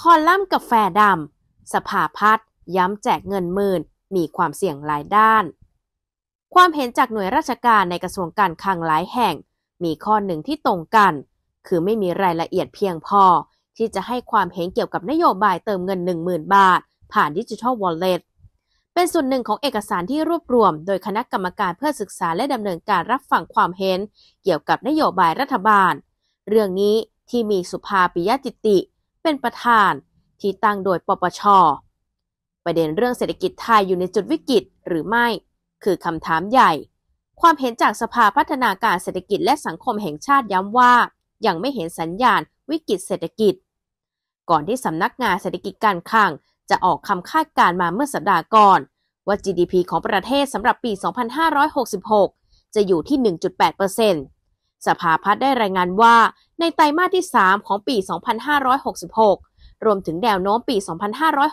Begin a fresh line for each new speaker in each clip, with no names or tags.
คอลัมน์กาแฟดำ สภาพัฒย้ำแจกเงินหมื่นมีความเสี่ยงหลายด้าน ความเห็นจากหน่วยราชการในกระทรวงการคลังหลายแห่ง มีข้อหนึ่งที่ตรงกัน คือไม่มีรายละเอียดเพียงพอ ที่จะให้ความเห็นเกี่ยวกับนโยบายเติมเงิน 10,000 บาท ผ่านดิจิทัลวอลเล็ตเป็นส่วนหนึ่งของเอกสารที่รวบรวมโดยคณะกรรมการเพื่อศึกษาและดำเนินการรับฟังความเห็น เกี่ยวกับนโยบายรัฐบาล เรื่องนี้ที่มีสุภาปิยจิติเป็นประธานที่ตั้งโดยปปช ประเด็นเรื่องเศรษฐกิจไทยอยู่ในจุดวิกฤตหรือไม่ คือคำถามใหญ่ ความเห็นจากสภาพัฒนาการเศรษฐกิจและสังคมแห่งชาติย้ำว่า ยังไม่เห็นสัญญาณวิกฤตเศรษฐกิจ ก่อนที่สำนักงานเศรษฐกิจการคลังจะออกคำคาดการ์มาเมื่อสัปดาห์ก่อน ว่า GDP ของประเทศสำหรับปี 2566 จะอยู่ที่ 1.8%สภาพัฒน์ได้รายงานว่า ในไตรมาสที่ 3 ของปี 2566 รวมถึงแนวโน้มปี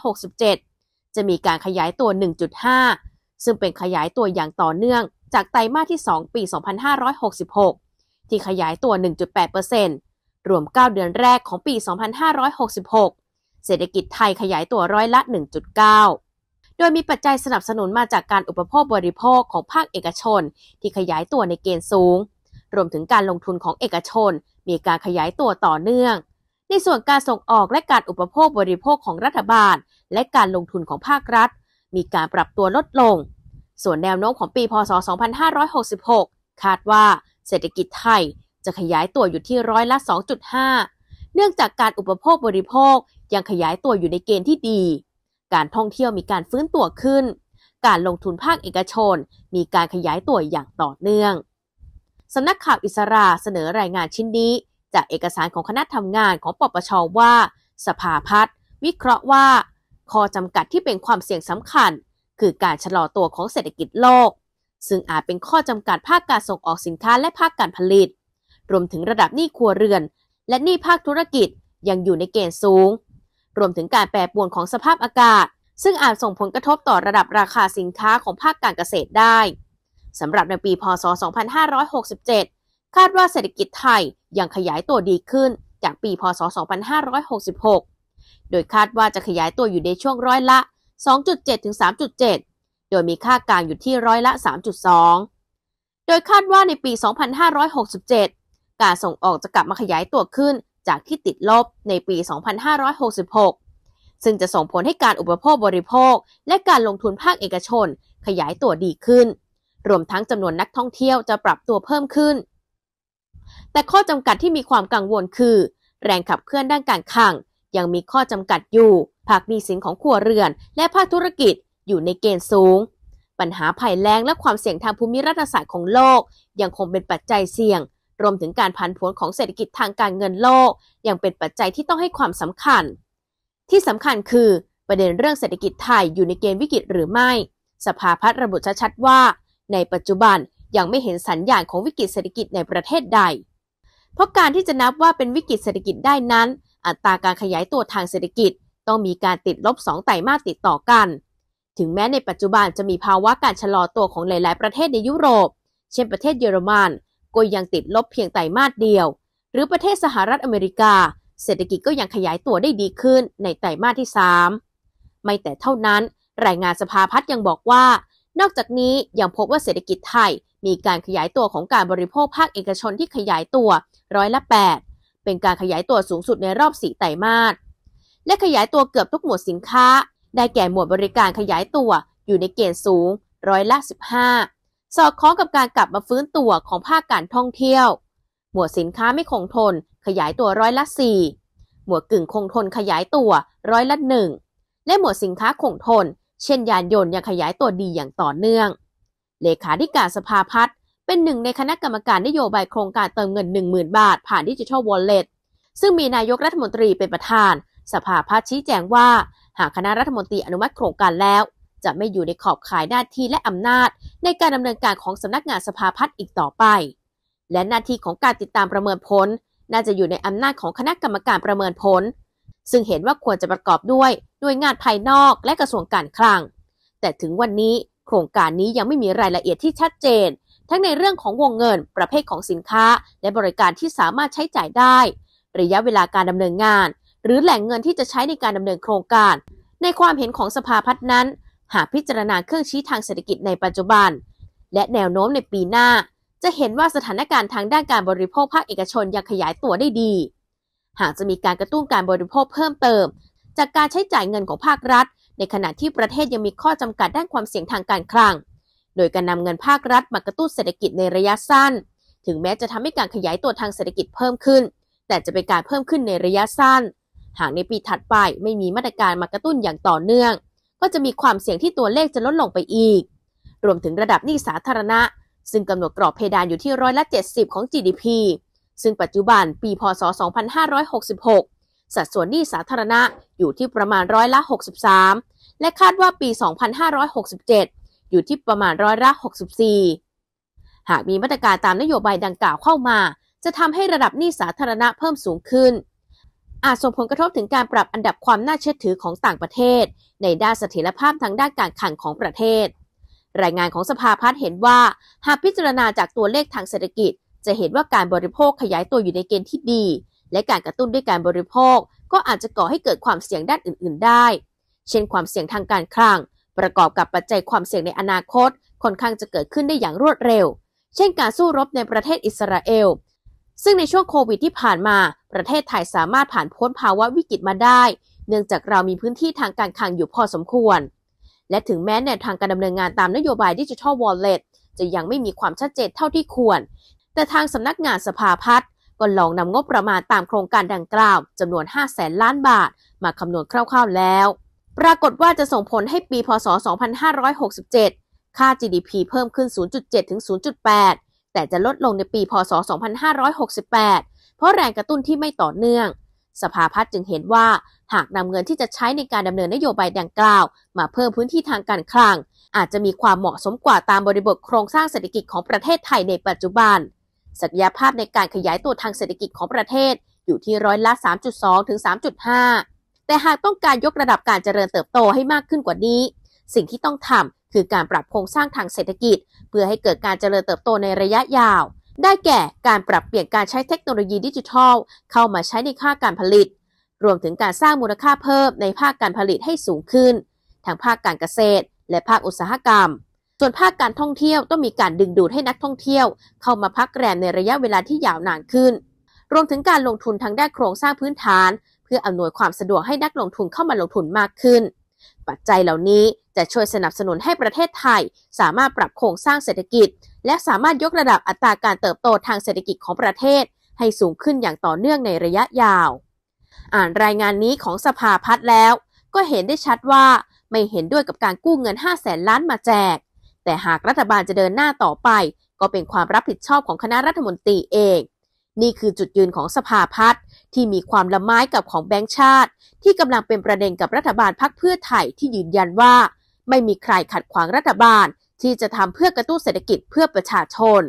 2567 จะมีการขยายตัว 1.5 ซึ่งเป็นขยายตัวอย่างต่อเนื่อง จากไตรมาสที่ 2 ปี 2566 ที่ขยายตัว 1.8%รวม 9 เดือนแรกของปี 2566 เศรษฐกิจไทยขยายตัวร้อยละ 1.9 โดยมีปัจจัยสนับสนุนมาจากการอุปโภคบริโภคของภาคเอกชน ที่ขยายตัวในเกณฑ์สูงรวมถึงการลงทุนของเอกชน มีการขยายตัวต่อเนื่อง ในส่วนการส่งออกและการอุปโภคบริโภคของรัฐบาล และการลงทุนของภาครัฐ มีการปรับตัวลดลง ส่วนแนวโน้มของปีพศ 2566 คาดว่า เศรษฐกิจไทยจะขยายตัวอยู่ที่ร้อยละ 2.5 เนื่องจากการอุปโภคบริโภคยังขยายตัวอยู่ในเกณฑ์ที่ดี การท่องเที่ยวมีการฟื้นตัวขึ้น การลงทุนภาคเอกชน มีการขยายตัวอย่างต่อเนื่องสำนักข่าวอิสราเสนอรายงานชิ้นนี้ จากเอกสารของคณะทำงานของปปชว่า สภาพัฒน์วิเคราะห์ว่าข้อจำกัดที่เป็นความเสี่ยงสำคัญคือการชะลอตัวของเศรษฐกิจโลก ซึ่งอาจเป็นข้อจำกัดภาคการส่งออกสินค้าและภาคการผลิต รวมถึงระดับหนี้ครัวเรือน และหนี้ภาคธุรกิจยังอยู่ในเกณฑ์สูง รวมถึงการแปรปรวนของสภาพอากาศ ซึ่งอาจส่งผลกระทบต่อระดับราคาสินค้าของภาคการเกษตรได้สำหรับในปีพศ 2567 คาดว่าเศรษฐกิจไทยยังขยายตัวดีขึ้นจากปีพศ 2566 โดยคาดว่าจะขยายตัวอยู่ในช่วงร้อยละ 2.7 ถึง 3.7 โดยมีค่ากลางอยู่ที่ร้อยละ 3.2 โดยคาดว่าในปี 2567 การส่งออกจะกลับมาขยายตัวขึ้นจากที่ติดลบในปี 2566 ซึ่งจะส่งผลให้การอุปโภคบริโภค และการลงทุนภาคเอกชนขยายตัวดีขึ้นรวมทั้งจำนวนนักท่องเที่ยวจะปรับตัวเพิ่มขึ้น แต่ข้อจำกัดที่มีความกังวลคือ แรงขับเคลื่อนด้านการขังยังมีข้อจำกัดอยู่ภาคนี้สินของครัวเรือน และภาคธุรกิจอยู่ในเกณฑ์สูง ปัญหาภัยแล้งและความเสี่ยงทางภูมิรัฐศาสตร์ของโลกยังคงเป็นปัจจัยเสี่ยง รวมถึงการผันผวนของเศรษฐกิจทางการเงินโลก ยังเป็นปัจจัยที่ต้องให้ความสำคัญ ที่สำคัญคือ ประเด็นเรื่องเศรษฐกิจไทยอยู่ในเกณฑ์วิกฤตหรือไม่ สภาพัฒน์ระบุชัดๆว่าในปัจจุบันยังไม่เห็นสัญญาณของวิกฤตเศรษฐกิจในประเทศใด เพราะการที่จะนับว่าเป็นวิกฤตเศรษฐกิจได้นั้น อัตราการขยายตัวทางเศรษฐกิจ ต้องมีการติดลบ2ไตรมาสติดต่อกัน ถึงแม้ในปัจจุบันจะมีภาวะการชะลอตัวของหลายๆประเทศในยุโรป เช่นประเทศเยอรมันก็ยังติดลบเพียงไตรมาสเดียว หรือประเทศสหรัฐอเมริกา เศรษฐกิจก็ยังขยายตัวได้ดีขึ้นในไตรมาสที่ 3 ไม่แต่เท่านั้น รายงานสภาพัฒน์ยังบอกว่านอกจากนี้ยังพบว่าเศรษฐกิจไทยมีการขยายตัวของการบริโภคภาคเอกชนที่ขยายตัวร้อยละ 8 เป็นการขยายตัวสูงสุดในรอบสี่ไตรมาส และขยายตัวเกือบทุกหมวดสินค้า ได้แก่หมวดบริการขยายตัวอยู่ในเกณฑ์สูงร้อยละ 15 สอดคล้องกับการกลับมาฟื้นตัวของภาคการท่องเที่ยว หมวดสินค้าไม่คงทน ขยายตัวร้อยละ 4 หมวดกึ่งคงทนขยายตัวร้อยละ 1 และหมวดสินค้าคงทนเช่นยานยนต์ยังขยายตัวดีอย่างต่อเนื่อง เลขาธิการสภาพัฒน์เป็นหนึ่งในคณะกรรมการนโยบายโครงการเติมเงิน 10,000 บาท ผ่านดิจิทัลวอลเล็ตซึ่งมีนายกรัฐมนตรีเป็นประธาน สภาพัฒน์ชี้แจงว่า หากคณะรัฐมนตรีอนุมัติโครงการแล้ว จะไม่อยู่ในขอบข่ายหน้าที่และอำนาจในการดำเนินการของสำนักงานสภาพัฒน์อีกต่อไป และหน้าที่ของการติดตามประเมินผล น่าจะอยู่ในอำนาจของคณะกรรมการประเมินผล ซึ่งเห็นว่าควรจะประกอบด้วยหน่วยงานภายนอกและกระทรวงการคลัง แต่ถึงวันนี้โครงการนี้ยังไม่มีรายละเอียดที่ชัดเจน ทั้งในเรื่องของวงเงิน ประเภทของสินค้า และบริการที่สามารถใช้จ่ายได้ ระยะเวลาการดำเนินงาน หรือแหล่งเงินที่จะใช้ในการดำเนินโครงการ ในความเห็นของสภาพัฒน์นั้น หากพิจารณาเครื่องชี้ทางเศรษฐกิจในปัจจุบัน และแนวโน้มในปีหน้า จะเห็นว่าสถานการณ์ทางด้านการบริโภคภาคเอกชนยังขยายตัวได้ดีหากจะมีการกระตุ้นการบริโภคเพิ่มเติมจากการใช้จ่ายเงินของภาครัฐ ในขณะที่ประเทศยังมีข้อจำกัดด้านความเสี่ยงทางการคลัง โดยการนำเงินภาครัฐมากระตุ้นเศรษฐกิจในระยะสั้น ถึงแม้จะทำให้การขยายตัวทางเศรษฐกิจเพิ่มขึ้น แต่จะเป็นการเพิ่มขึ้นในระยะสั้น หากในปีถัดไปไม่มีมาตรการมากระตุ้นอย่างต่อเนื่อง ก็จะมีความเสี่ยงที่ตัวเลขจะลดลงไปอีก รวมถึงระดับหนี้สาธารณะซึ่งกำหนดกรอบเพดานอยู่ที่ร้อยละ 70 ของ GDP ซึ่งปัจจุบันปีพศ 2566สัดส่วนหนี้สาธารณะอยู่ที่ประมาณร้อยละ 63 และคาดว่าปี 2567 อยู่ที่ประมาณร้อยละ 64 หากมีมาตรการตามนโยบายดังกล่าวเข้ามา จะทำให้ระดับหนี้สาธารณะเพิ่มสูงขึ้น อาจส่งผลกระทบถึงการปรับอันดับความน่าเชื่อถือของต่างประเทศ ในด้านเสถียรภาพทางด้านการคลังของประเทศ รายงานของสภาพัฒน์เห็นว่า หากพิจารณาจากตัวเลขทางเศรษฐกิจ จะเห็นว่าการบริโภคขยายตัวอยู่ในเกณฑ์ที่ดีและการกระตุ้นด้วยการบริโภค ก็อาจจะก่อให้เกิดความเสี่ยงด้านอื่นๆได้ เช่นความเสี่ยงทางการคลัง ประกอบกับปัจจัยความเสี่ยงในอนาคตค่อนข้างจะเกิดขึ้นได้อย่างรวดเร็ว เช่น การสู้รบในประเทศอิสราเอล ซึ่งในช่วงโควิดที่ผ่านมา ประเทศไทยสามารถผ่านพ้นภาวะวิกฤตมาได้ เนื่องจากเรามีพื้นที่ทางการคลังอยู่พอสมควร และถึงแม้แนวทางการดำเนินงานตามนโยบายดิจิทัลวอลเล็ตจะยังไม่มีความชัดเจนเท่าที่ควร แต่ทางสำนักงานสภาพัฒน์ก็ลองนำงบประมาณตามโครงการดังกล่าวจำนวน 5 0 0แสนล้านบาท มาคำนวณคร่าว ๆแล้ว ปรากฏว่าจะส่งผลให้ปีพศ 2567 ค่า GDP เพิ่มขึ้น 0.7 ถึง 0.8 แต่จะลดลงในปี พศ 2568 เพราะแรงกระตุ้นที่ไม่ต่อเนื่อง สภาพัฒน์จึงเห็นว่าหากนำเงินที่จะใช้ในการดำเนินนโยบายดังกล่าว มาเพิ่มพื้นที่ทางการคลัง อาจจะมีความเหมาะสมกว่าตามบริบทโครงสร้างเศรษฐกิจของประเทศไทยในปัจจุบันศักยภาพในการขยายตัวทางเศรษฐกิจของประเทศอยู่ที่ร้อยละ 3.2 ถึง 3.5 แต่หากต้องการยกระดับการเจริญเติบโตให้มากขึ้นกว่านี้ สิ่งที่ต้องทำคือการปรับโครงสร้างทางเศรษฐกิจ เพื่อให้เกิดการเจริญเติบโตในระยะยาว ได้แก่การปรับเปลี่ยนการใช้เทคโนโลยีดิจิทัลเข้ามาใช้ในภาคการผลิต รวมถึงการสร้างมูลค่าเพิ่มในภาคการผลิตให้สูงขึ้นทั้งภาคการเกษตร และภาคอุตสาหกรรมส่วนภาคการท่องเที่ยวต้องมีการดึงดูดให้นักท่องเที่ยวเข้ามาพักแรมในระยะเวลาที่ยาวนานขึ้น รวมถึงการลงทุนทางด้านโครงสร้างพื้นฐาน เพื่ออำนวยความสะดวกให้นักลงทุนเข้ามาลงทุนมากขึ้น ปัจจัยเหล่านี้จะช่วยสนับสนุนให้ประเทศไทย สามารถปรับโครงสร้างเศรษฐกิจ และสามารถยกระดับอัตราการเติบโตทางเศรษฐกิจของประเทศ ให้สูงขึ้นอย่างต่อเนื่องในระยะยาว อ่านรายงานนี้ของสภาพัฒน์แล้ว ก็เห็นได้ชัดว่าไม่เห็นด้วยกับการกู้เงิน 5 0 0แสนล้านมาแจกแต่หากรัฐบาลจะเดินหน้าต่อไป ก็เป็นความรับผิดชอบของคณะรัฐมนตรีเอง นี่คือจุดยืนของสภาพัฒน์ที่มีความละไม้กับของแบงค์ชาติ ที่กำลังเป็นประเด็นกับรัฐบาลพักเพื่อไทยที่ยืนยันว่า ไม่มีใครขัดขวางรัฐบาลที่จะทำเพื่อกระตุ้นเศรษฐกิจเพื่อประชาชน